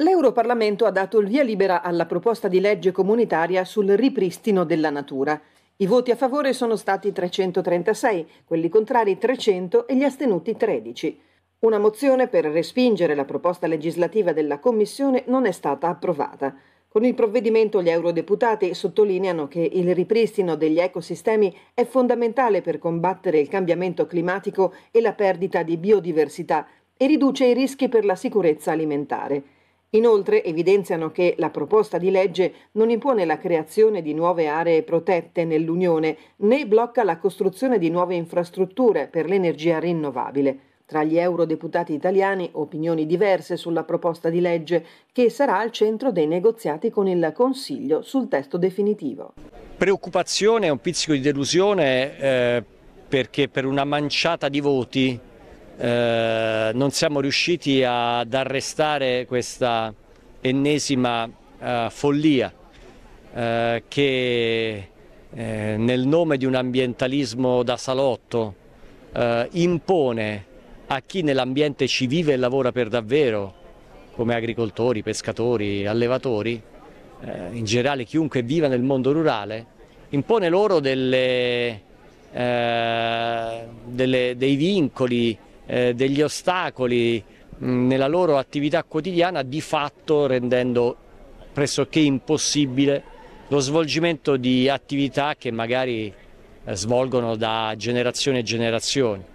L'Europarlamento ha dato il via libera alla proposta di legge comunitaria sul ripristino della natura. I voti a favore sono stati 336, quelli contrari 300 e gli astenuti 13. Una mozione per respingere la proposta legislativa della Commissione non è stata approvata. Con il provvedimento gli eurodeputati sottolineano che il ripristino degli ecosistemi è fondamentale per combattere il cambiamento climatico e la perdita di biodiversità e riduce i rischi per la sicurezza alimentare. Inoltre evidenziano che la proposta di legge non impone la creazione di nuove aree protette nell'Unione né blocca la costruzione di nuove infrastrutture per l'energia rinnovabile. Tra gli eurodeputati italiani opinioni diverse sulla proposta di legge che sarà al centro dei negoziati con il Consiglio sul testo definitivo. Preoccupazione, e un pizzico di delusione eh, perché per una manciata di voti eh, non siamo riusciti ad arrestare questa ennesima eh, follia eh, che eh, nel nome di un ambientalismo da salotto eh, impone a chi nell'ambiente ci vive e lavora per davvero, come agricoltori, pescatori, allevatori, in generale chiunque viva nel mondo rurale, impone loro delle, delle, dei vincoli eh, degli ostacoli nella loro attività quotidiana di fatto rendendo pressoché impossibile lo svolgimento di attività che magari eh, svolgono da generazione e generazione.